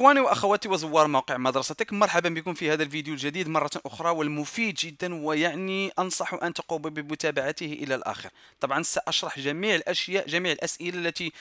اخواني واخواتي وزوار موقع مدرستك مرحبا بكم في هذا الفيديو الجديد مرة اخرى والمفيد جدا ويعني انصح ان تقوم بمتابعته الى الاخر طبعا ساشرح جميع الاشياء جميع الاسئلة التي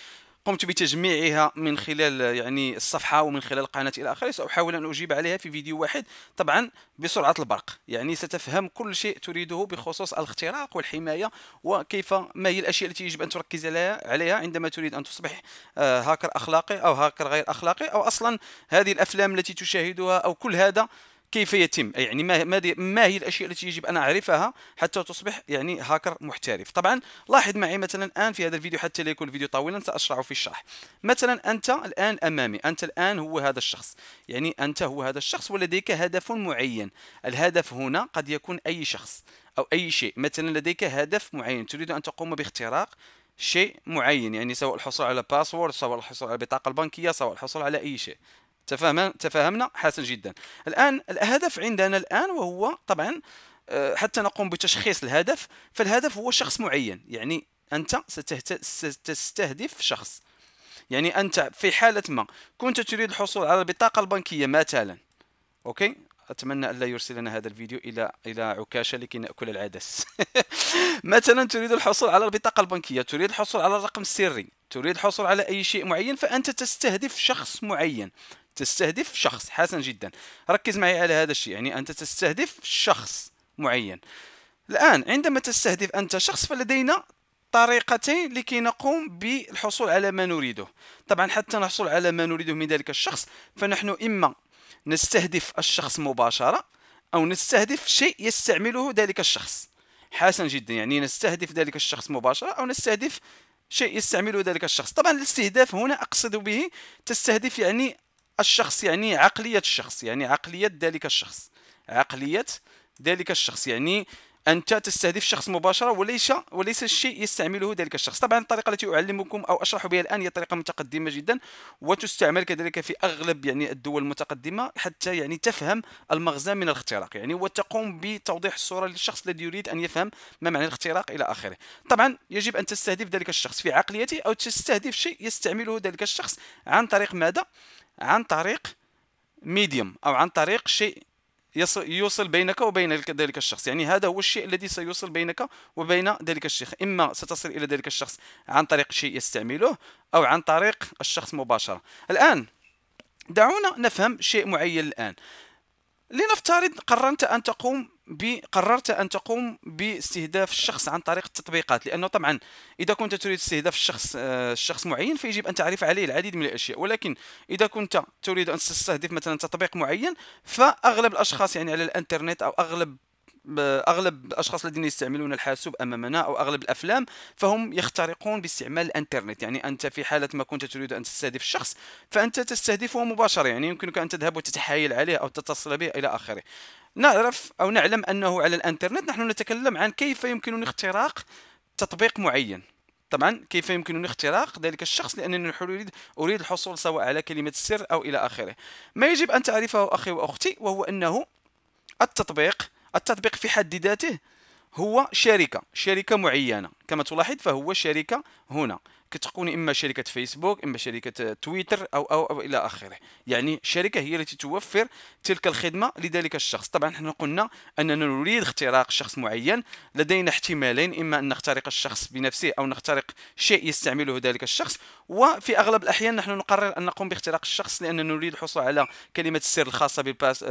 قمت بتجميعها من خلال يعني الصفحه ومن خلال قناه الى اخره ساحاول ان اجيب عليها في فيديو واحد طبعا بسرعه البرق يعني ستفهم كل شيء تريده بخصوص الاختراق والحمايه وكيف ما هي الاشياء التي يجب ان تركز عليها عندما تريد ان تصبح آه، هاكر اخلاقي او هاكر غير اخلاقي او اصلا هذه الافلام التي تشاهدها او كل هذا كيف يتم يعني ما ما هي الاشياء التي يجب ان اعرفها حتى تصبح يعني هاكر محترف طبعا لاحظ معي مثلا الان في هذا الفيديو حتى لا يكون الفيديو طويلا ساشرع في الشرح مثلا انت الان امامي انت الان هو هذا الشخص يعني انت هو هذا الشخص ولديك هدف معين الهدف هنا قد يكون اي شخص او اي شيء مثلا لديك هدف معين تريد ان تقوم باختراق شيء معين يعني سواء الحصول على باسورد سواء الحصول على البطاقه البنكيه سواء الحصول على اي شيء تفاهم تفاهمنا حسن جدا الان الهدف عندنا الان وهو طبعا آه، حتى نقوم بتشخيص الهدف فالهدف هو شخص معين يعني انت ستستهدف شخص يعني انت في حاله ما كنت تريد الحصول على البطاقه البنكيه مثلا اوكي اتمنى الا يرسلنا هذا الفيديو الى الى عكاشه لكي ناكل العدس مثلا تريد الحصول على البطاقه البنكيه تريد الحصول على الرقم السري تريد الحصول على اي شيء معين فانت تستهدف شخص معين تستهدف شخص حسن جدا ركز معي على هذا الشيء يعني أنت تستهدف شخص معين الآن عندما تستهدف أنت شخص فلدينا طريقتين لكي نقوم بالحصول على ما نريده طبعا حتى نحصل على ما نريده من ذلك الشخص فنحن إما نستهدف الشخص مباشرة أو نستهدف شيء يستعمله ذلك الشخص حسن جدا يعني نستهدف ذلك الشخص مباشرة أو نستهدف شيء يستعمله ذلك الشخص طبعا الاستهداف هنا أقصد به تستهدف يعني الشخص يعني عقلية الشخص يعني عقلية ذلك الشخص عقلية ذلك الشخص يعني انت تستهدف شخص مباشره وليس وليس الشيء يستعمله ذلك الشخص طبعا الطريقه التي اعلمكم او اشرح بها الان هي طريقه متقدمه جدا وتستعمل كذلك في اغلب يعني الدول المتقدمه حتى يعني تفهم المغزى من الاختراق يعني وتقوم بتوضيح الصوره للشخص الذي يريد ان يفهم ما معنى الاختراق الى اخره طبعا يجب ان تستهدف ذلك الشخص في عقليته او تستهدف شيء يستعمله ذلك الشخص عن طريق ماذا عن طريق ميديوم أو عن طريق شيء يوصل بينك وبين ذلك الشخص يعني هذا هو الشيء الذي سيوصل بينك وبين ذلك الشيخ إما ستصل إلى ذلك الشخص عن طريق شيء يستعمله أو عن طريق الشخص مباشرة الآن دعونا نفهم شيء معين الآن لنفترض قررت ان تقوم ب... قررت ان تقوم باستهداف الشخص عن طريق التطبيقات لانه طبعا اذا كنت تريد استهداف الشخص آه، الشخص معين فيجب ان تعرف عليه العديد من الاشياء ولكن اذا كنت تريد ان تستهدف مثلا تطبيق معين فاغلب الاشخاص يعني على الانترنت او اغلب اغلب الاشخاص الذين يستعملون الحاسوب امامنا او اغلب الافلام فهم يخترقون باستعمال الانترنت يعني انت في حاله ما كنت تريد ان تستهدف الشخص فانت تستهدفه مباشره يعني يمكنك ان تذهب وتتحايل عليه او تتصل به الى اخره نعرف او نعلم انه على الانترنت نحن نتكلم عن كيف يمكنني اختراق تطبيق معين طبعا كيف يمكنني اختراق ذلك الشخص لانني اريد اريد الحصول سواء على كلمه السر او الى اخره ما يجب ان تعرفه اخي واختي وهو انه التطبيق التطبيق في حد ذاته هو شركة شركة معينة كما تلاحظ فهو شركة هنا كتكون اما شركه فيسبوك اما شركه تويتر او او, أو الى اخره يعني الشركه هي التي توفر تلك الخدمه لذلك الشخص طبعا احنا قلنا اننا نريد اختراق شخص معين لدينا احتمالين اما ان نخترق الشخص بنفسه او نخترق شيء يستعمله ذلك الشخص وفي اغلب الاحيان نحن نقرر ان نقوم باختراق الشخص لاننا نريد الحصول على كلمه السر الخاصه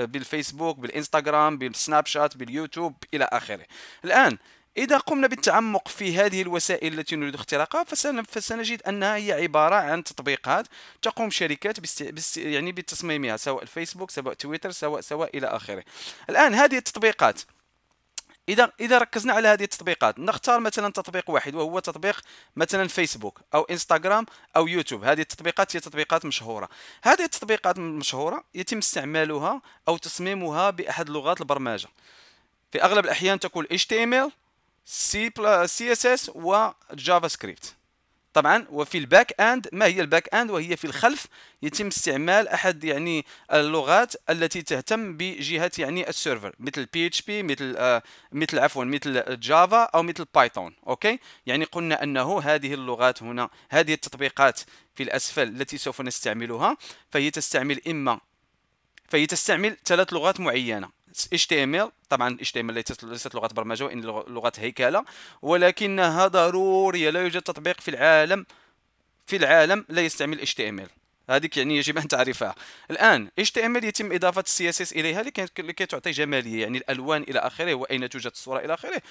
بالفيسبوك بالانستغرام بالسناب شات باليوتيوب الى اخره الان إذا قمنا بالتعمق في هذه الوسائل التي نريد اختراقها فسنجد أنها هي عبارة عن تطبيقات تقوم شركات بست... بست... يعني بتصميمها سواء الفيسبوك سواء تويتر سواء سواء إلى آخره الآن هذه التطبيقات اذا اذا ركزنا على هذه التطبيقات نختار مثلا تطبيق واحد وهو تطبيق مثلا فيسبوك او انستغرام او يوتيوب هذه التطبيقات هي تطبيقات مشهوره هذه التطبيقات المشهوره يتم استعمالها او تصميمها باحد لغات البرمجه في اغلب الاحيان تكون HTML سي سي اس اس وجافا سكريبت طبعا وفي الباك اند ما هي الباك اند وهي في الخلف يتم استعمال احد يعني اللغات التي تهتم بجهه يعني السيرفر مثل بي اتش بي مثل آه مثل عفوا مثل جافا او مثل بايثون اوكي يعني قلنا انه هذه اللغات هنا هذه التطبيقات في الاسفل التي سوف نستعملها فهي تستعمل اما فهي تستعمل ثلاث لغات معينه اتش تي ام ال طبعا اتش تي ام ال ليست لغه برمجه وان لغه هيكله ولكنها ضروريه لا يوجد تطبيق في العالم في العالم لا يستعمل اتش تي ام ال هذيك يعني يجب ان تعرفها الان ال يتم اضافه اس اليها لكي تعطي جماليه يعني الالوان الى اخره واين توجد الصوره الى اخره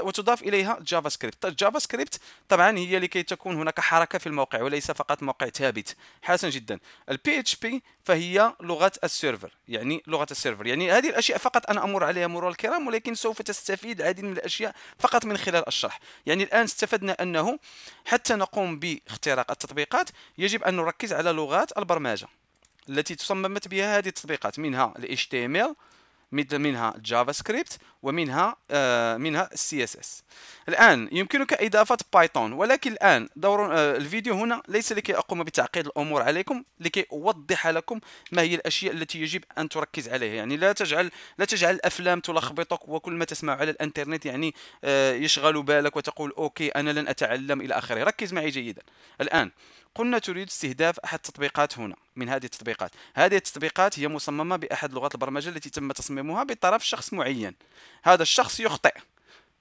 وتضاف اليها جافا سكريبت الجافا سكريبت طبعا هي لكي تكون هناك حركه في الموقع وليس فقط موقع ثابت حسن جدا البي اتش بي فهي لغه السيرفر يعني لغه السيرفر يعني هذه الاشياء فقط انا امر عليها مرور الكرام ولكن سوف تستفيد العديد من الاشياء فقط من خلال الشرح يعني الان استفدنا انه حتى نقوم باختراق التطبيقات يجب ان نركز على لغه لغات البرمجه التي تصممت بها هذه التطبيقات منها ال HTML منها جافا سكريبت ومنها آه منها السي اس اس الان يمكنك اضافه بايثون ولكن الان دور آه الفيديو هنا ليس لكي اقوم بتعقيد الامور عليكم لكي اوضح لكم ما هي الاشياء التي يجب ان تركز عليها يعني لا تجعل لا تجعل الافلام تلخبطك وكل ما تسمع على الانترنت يعني آه يشغل بالك وتقول اوكي انا لن اتعلم الى اخره ركز معي جيدا الان قلنا تريد استهداف أحد التطبيقات هنا من هذه التطبيقات هذه التطبيقات هي مصممة بأحد لغات البرمجة التي تم تصميمها بطرف شخص معين هذا الشخص يخطئ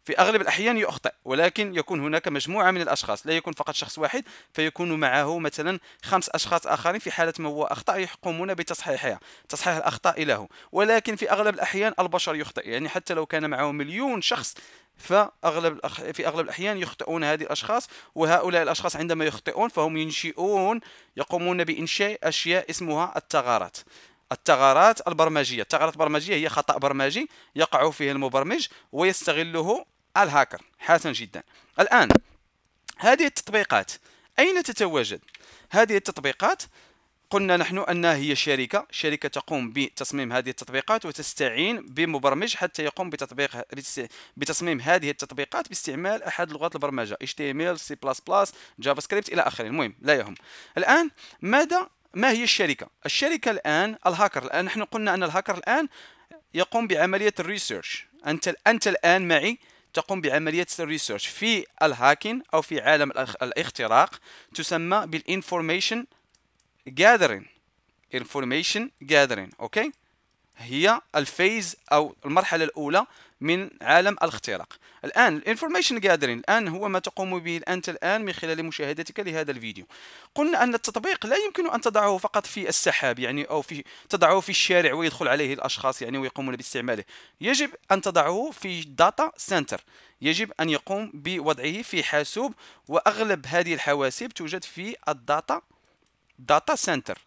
في أغلب الأحيان يخطئ ولكن يكون هناك مجموعة من الأشخاص لا يكون فقط شخص واحد فيكون معه مثلا خمس أشخاص آخرين في حالة ما هو أخطأ يقومون بتصحيحها تصحيح الأخطاء له ولكن في أغلب الأحيان البشر يخطئ يعني حتى لو كان معه مليون شخص فاغلب في اغلب الاحيان يخطئون هذه الاشخاص وهؤلاء الاشخاص عندما يخطئون فهم ينشئون يقومون بانشاء اشياء اسمها الثغرات الثغرات البرمجيه الثغرات البرمجيه هي خطا برمجي يقع فيه المبرمج ويستغله الهاكر حسن جدا الآن هذه التطبيقات أين تتواجد؟ هذه التطبيقات قلنا نحن أنها هي شركة شركة تقوم بتصميم هذه التطبيقات وتستعين بمبرمج حتى يقوم بتطبيق بتصميم هذه التطبيقات باستعمال أحد لغات البرمجة HTML, C++, جافا سكريبت إلى آخره المهم لا يهم الآن ماذا ما هي الشركة؟ الشركة الآن الهاكر الآن نحن قلنا أن الهاكر الآن يقوم بعملية الريسيرش أنت أنت الآن معي تقوم بعملية الريسيرش في الهاكين أو في عالم الاختراق تسمى بالانفورميشن جاذرين information gathering أوكي هي الفيز أو المرحلة الأولى من عالم الاختراق الان الانفورميشن جاذرين الان هو ما تقوم به انت الان من خلال مشاهدتك لهذا الفيديو قلنا ان التطبيق لا يمكن ان تضعه فقط في السحاب يعني او في تضعه في الشارع ويدخل عليه الاشخاص يعني ويقومون باستعماله يجب ان تضعه في داتا سنتر يجب ان يقوم بوضعه في حاسوب واغلب هذه الحواسيب توجد في الداتا داتا سنتر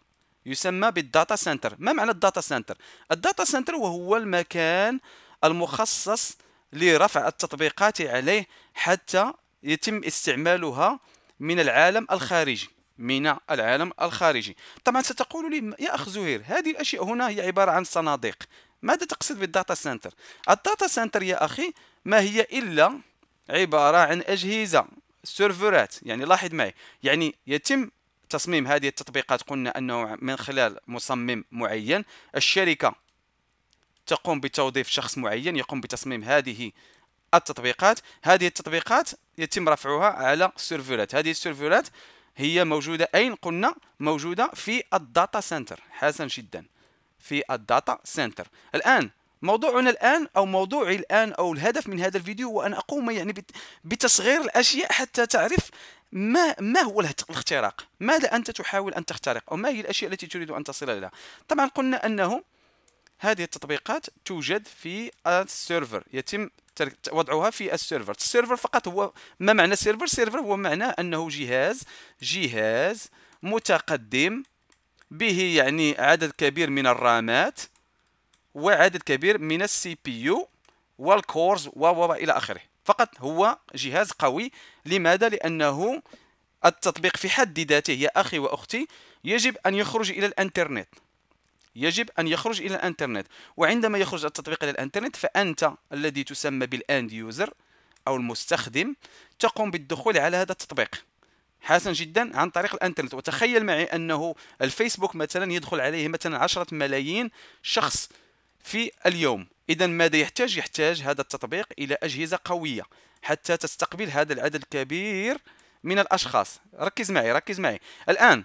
يسمى بالداتا سنتر ما معنى الداتا سنتر الداتا سنتر وهو المكان المخصص لرفع التطبيقات عليه حتى يتم استعمالها من العالم الخارجي من العالم الخارجي طبعا ستقول لي يا اخ زهير هذه الاشياء هنا هي عباره عن صناديق ماذا تقصد بالداتا سنتر الداتا سنتر يا اخي ما هي الا عباره عن اجهزه سيرفرات يعني لاحظ معي يعني يتم تصميم هذه التطبيقات قلنا انه من خلال مصمم معين الشركه تقوم بتوظيف شخص معين يقوم بتصميم هذه التطبيقات هذه التطبيقات يتم رفعها على سيرفرات هذه السيرفرات هي موجوده اين قلنا موجوده في الداتا سنتر حسن جدا في الداتا سنتر الان موضوعنا الان او موضوعي الان او الهدف من هذا الفيديو هو ان اقوم يعني بتصغير الاشياء حتى تعرف ما ما هو الاختراق ماذا انت تحاول ان تخترق او ما هي الاشياء التي تريد ان تصل اليها طبعا قلنا انه هذه التطبيقات توجد في السيرفر يتم وضعها في السيرفر السيرفر فقط هو ما معنى سيرفر سيرفر هو معنى انه جهاز جهاز متقدم به يعني عدد كبير من الرامات وعدد كبير من السي بي يو والكورز و الى اخره فقط هو جهاز قوي لماذا لانه التطبيق في حد ذاته يا اخي واختي يجب ان يخرج الى الانترنت يجب أن يخرج إلى الإنترنت وعندما يخرج التطبيق إلى الإنترنت فأنت الذي تسمى بالأند يوزر أو المستخدم تقوم بالدخول على هذا التطبيق حسن جدا عن طريق الانترنت وتخيل معي انه الفيسبوك مثلا يدخل عليه مثلا 10 ملايين شخص في اليوم اذا ماذا يحتاج يحتاج هذا التطبيق الى اجهزه قويه حتى تستقبل هذا العدد الكبير من الاشخاص ركز معي ركز معي الان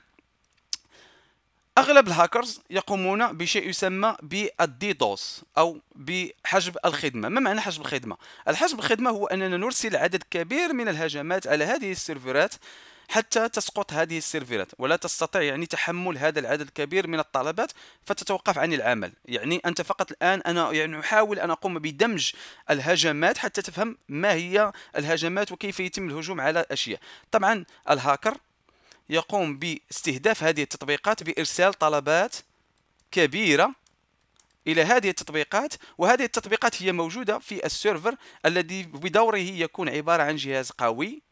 اغلب الهاكرز يقومون بشيء يسمى بالديدوس او بحجب الخدمه ما معنى حجب الخدمه الحجب الخدمه هو اننا نرسل عدد كبير من الهجمات على هذه السيرفرات حتى تسقط هذه السيرفرات ولا تستطيع يعني تحمل هذا العدد الكبير من الطلبات فتتوقف عن العمل يعني انت فقط الان انا يعني احاول ان اقوم بدمج الهجمات حتى تفهم ما هي الهجمات وكيف يتم الهجوم على الاشياء طبعا الهاكر يقوم باستهداف هذه التطبيقات بإرسال طلبات كبيرة إلى هذه التطبيقات وهذه التطبيقات هي موجودة في السيرفر الذي بدوره يكون عبارة عن جهاز قوي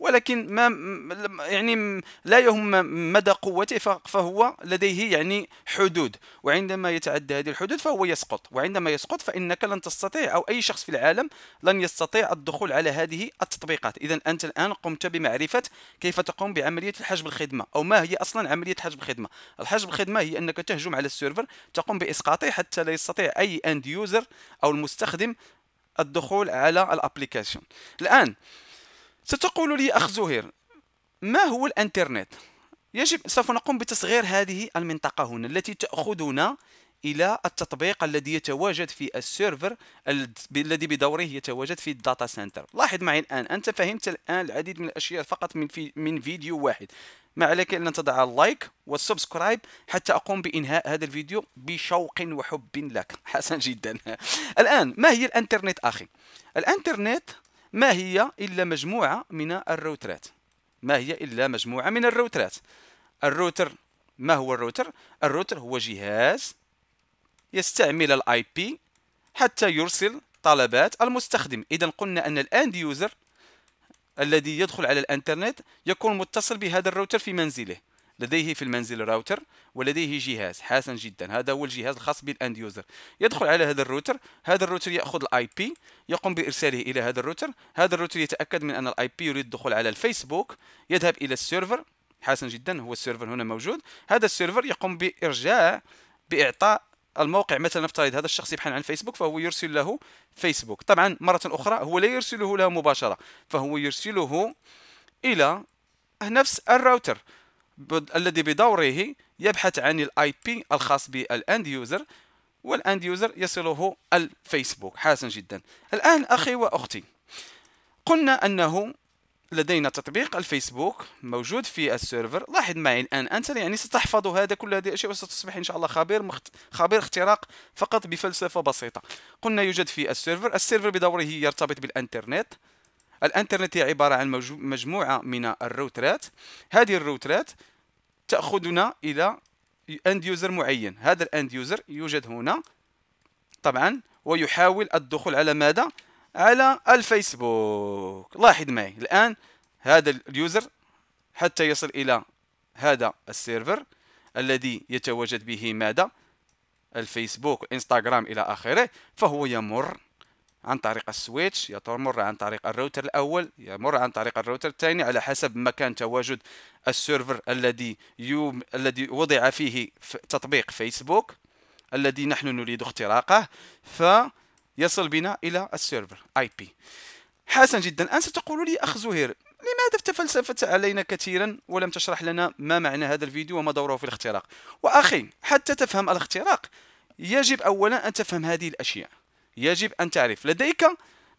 ولكن ما يعني لا يهم مدى قوته فهو لديه يعني حدود وعندما يتعدى هذه الحدود فهو يسقط وعندما يسقط فانك لن تستطيع او اي شخص في العالم لن يستطيع الدخول على هذه التطبيقات اذا انت الان قمت بمعرفه كيف تقوم بعمليه الحجب الخدمه او ما هي اصلا عمليه حجب الخدمه الحجب الخدمه هي انك تهجم على السيرفر تقوم باسقاطه حتى لا يستطيع اي اند يوزر او المستخدم الدخول على الابليكيشن الان ستقول لي أخ زهير ما هو الانترنت يجب سوف نقوم بتصغير هذه المنطقة هنا التي تأخذنا إلى التطبيق الذي يتواجد في السيرفر الذي بدوره يتواجد في الداتا سنتر لاحظ معي الآن أنت فهمت الآن العديد من الأشياء فقط من, في من فيديو واحد ما عليك إلا أن تضع اللايك والسبسكرايب حتى أقوم بإنهاء هذا الفيديو بشوق وحب لك حسن جدا الآن ما هي الأنترنت أخي الأنترنت ما هي إلا مجموعة من الروترات ما هي إلا مجموعة من الروترات الروتر ما هو الروتر؟ الروتر هو جهاز يستعمل الاي بي حتى يرسل طلبات المستخدم اذا قلنا ان الاند يوزر الذي يدخل على الانترنت يكون متصل بهذا الروتر في منزله لديه في المنزل راوتر ولديه جهاز حسن جدا هذا هو الجهاز الخاص بالاند يوزر يدخل على هذا الروتر هذا الروتر ياخذ الاي بي يقوم بارساله الى هذا الروتر هذا الروتر يتاكد من ان الاي بي يريد الدخول على الفيسبوك يذهب الى السيرفر حسن جدا هو السيرفر هنا موجود هذا السيرفر يقوم بارجاع باعطاء الموقع مثلا نفترض هذا الشخص يبحث عن فيسبوك فهو يرسل له فيسبوك طبعا مرة أخرى هو لا يرسله له مباشرة فهو يرسله إلى نفس الراوتر الذي بدوره يبحث عن الاي بي الخاص بالاند يوزر والاند يوزر يصله الفيسبوك حسن جدا الان اخي واختي قلنا انه لدينا تطبيق الفيسبوك موجود في السيرفر لاحظ معي الان انت يعني ستحفظ هذا كل هذه الاشياء وستصبح ان شاء الله خبير مخت... خبير اختراق فقط بفلسفه بسيطه قلنا يوجد في السيرفر السيرفر بدوره يرتبط بالانترنت الانترنت هي عباره عن مجموعه من الروترات هذه الروترات تاخذنا الى اند يوزر معين هذا الاند يوزر يوجد هنا طبعا ويحاول الدخول على ماذا على الفيسبوك لاحظ معي الان هذا اليوزر حتى يصل الى هذا السيرفر الذي يتواجد به ماذا الفيسبوك الانستغرام الى اخره فهو يمر عن طريق السويتش يمر عن طريق الراوتر الاول يمر عن طريق الراوتر الثاني على حسب مكان تواجد السيرفر الذي يوم الذي وضع فيه تطبيق فيسبوك الذي نحن نريد اختراقه فيصل بنا الى السيرفر اي بي حسن جدا الان ستقول لي اخ زهير لماذا تفلسفت علينا كثيرا ولم تشرح لنا ما معنى هذا الفيديو وما دوره في الاختراق واخي حتى تفهم الاختراق يجب اولا ان تفهم هذه الاشياء يجب أن تعرف لديك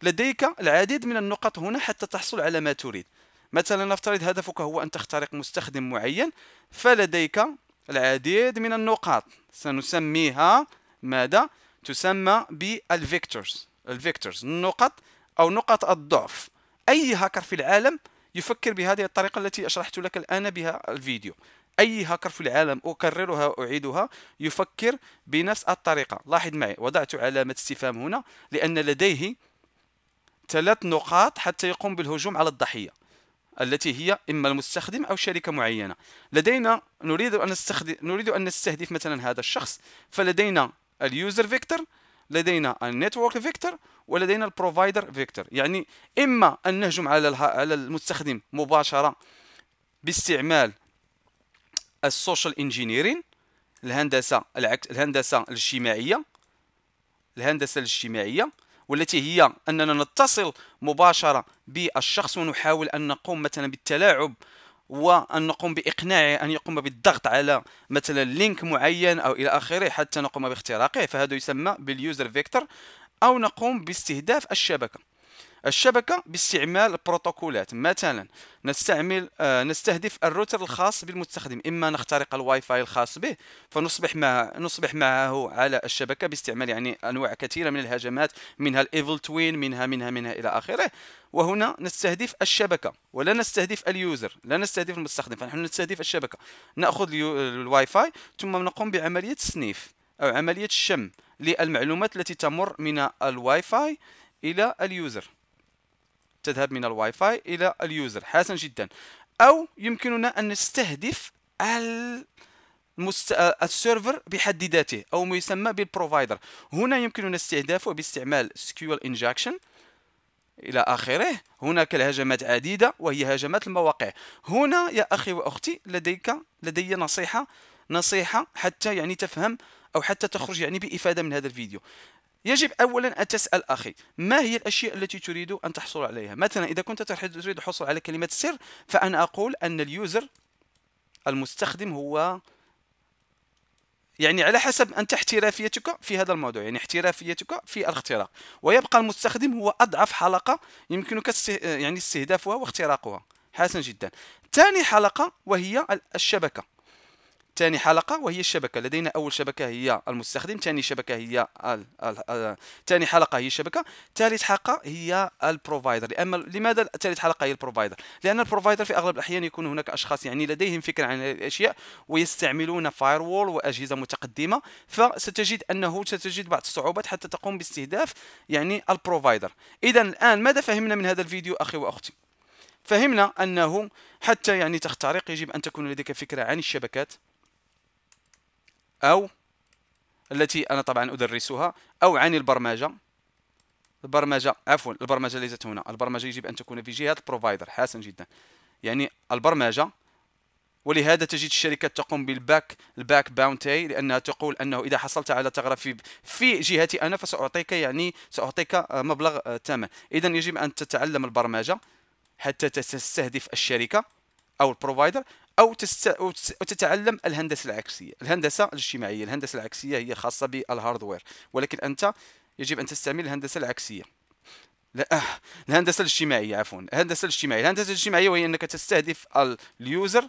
لديك العديد من النقط هنا حتى تحصل على ما تريد مثلا نفترض هدفك هو أن تخترق مستخدم معين فلديك العديد من النقاط سنسميها ماذا؟ تسمى بالفيكتورز الفيكتورز النقط أو نقط الضعف أي هاكر في العالم يفكر بهذه الطريقة التي شرحت لك الآن بها الفيديو اي هاكر في العالم اكررها واعيدها يفكر بنفس الطريقه لاحظ معي وضعت علامه استفهام هنا لان لديه ثلاث نقاط حتى يقوم بالهجوم على الضحيه التي هي اما المستخدم او شركه معينه لدينا نريد ان نستخدم نريد ان نستهدف مثلا هذا الشخص فلدينا اليوزر فيكتور لدينا النتورك فيكتور ولدينا البروفايدر فيكتور يعني اما ان نهجم على على المستخدم مباشره باستعمال السوشيال انجينيرين الهندسه العكس الهندسه الاجتماعيه الهندسه الاجتماعيه والتي هي اننا نتصل مباشره بالشخص ونحاول ان نقوم مثلا بالتلاعب وان نقوم باقناعه ان يقوم بالضغط على مثلا لينك معين او الى اخره حتى نقوم باختراقه فهذا يسمى باليوزر فيكتور او نقوم باستهداف الشبكه الشبكه باستعمال بروتوكولات مثلا نستعمل آه، نستهدف الروتر الخاص بالمستخدم اما نخترق الواي فاي الخاص به فنصبح مع نصبح معه على الشبكه باستعمال يعني انواع كثيره من الهجمات منها الايفل توين منها منها منها الى اخره وهنا نستهدف الشبكه ولا نستهدف اليوزر لا نستهدف المستخدم فنحن نستهدف الشبكه ناخذ الواي فاي ثم نقوم بعمليه سنيف او عمليه شم للمعلومات التي تمر من الواي فاي الى اليوزر تذهب من الواي فاي الى اليوزر حسن جدا او يمكننا ان نستهدف المست... السيرفر بحد ذاته او ما يسمى بالبروفايدر هنا يمكننا استهدافه باستعمال سكيول انجكشن الى اخره هناك الهجمات عديده وهي هجمات المواقع هنا يا اخي واختي لديك لدي نصيحه نصيحه حتى يعني تفهم او حتى تخرج يعني بافاده من هذا الفيديو يجب اولا ان تسال اخي ما هي الاشياء التي تريد ان تحصل عليها مثلا اذا كنت تريد الحصول على كلمه سر فانا اقول ان اليوزر المستخدم هو يعني على حسب انت احترافيتك في هذا الموضوع يعني احترافيتك في الاختراق ويبقى المستخدم هو اضعف حلقه يمكنك يعني استهدافها واختراقها حسن جدا ثاني حلقه وهي الشبكه ثاني حلقه وهي الشبكه لدينا اول شبكه هي المستخدم ثاني شبكه هي ثاني حلقه هي الشبكه ثالث حلقه هي البروفايدر لأما لماذا ثالث حلقه هي البروفايدر لان البروفايدر في اغلب الاحيان يكون هناك اشخاص يعني لديهم فكره عن الاشياء ويستعملون فايروول واجهزه متقدمه فستجد انه ستجد بعض الصعوبات حتى تقوم باستهداف يعني البروفايدر اذا الان ماذا فهمنا من هذا الفيديو اخي واختي فهمنا انه حتى يعني تخترق يجب ان تكون لديك فكره عن الشبكات أو التي أنا طبعا أدرسها أو عن البرمجة البرمجة عفوا البرمجة ليست هنا البرمجة يجب أن تكون في جهة البروفايدر حسن جدا يعني البرمجة ولهذا تجد الشركات تقوم بالباك الباك باونتي لانها تقول انه اذا حصلت على ثغره في في جهتي انا فساعطيك يعني ساعطيك مبلغ ثمن اذا يجب ان تتعلم البرمجه حتى تستهدف الشركه او البروفايدر او تتعلم الهندسه العكسيه الهندسه الاجتماعيه الهندسه العكسيه هي خاصه بالهاردوير ولكن انت يجب ان تستعمل الهندسه العكسيه لا آه. الهندسه الاجتماعيه عفوا الهندسه الاجتماعيه الهندسه الاجتماعيه وهي انك تستهدف اليوزر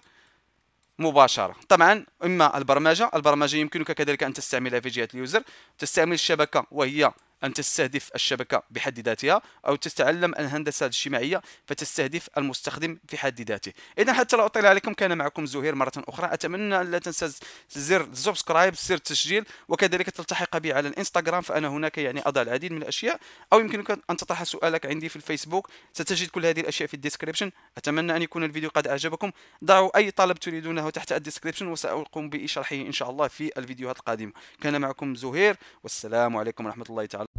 مباشره طبعا اما البرمجه البرمجه يمكنك كذلك ان تستعملها في جهه اليوزر تستعمل الشبكه وهي أن تستهدف الشبكة بحد ذاتها أو تتعلم الهندسة الاجتماعية فتستهدف المستخدم في حد ذاته إذا حتى لا أطيل عليكم كان معكم زهير مرة أخرى أتمنى أن لا تنسى زر السبسكرايب زر التسجيل وكذلك تلتحق بي على الانستغرام فأنا هناك يعني أضع العديد من الأشياء أو يمكنك أن تطرح سؤالك عندي في الفيسبوك ستجد كل هذه الأشياء في الديسكريبشن أتمنى أن يكون الفيديو قد أعجبكم ضعوا أي طلب تريدونه تحت الديسكريبشن وسأقوم بشرحه إن شاء الله في الفيديوهات القادمة كان معكم زهير والسلام عليكم ورحمة الله تعالى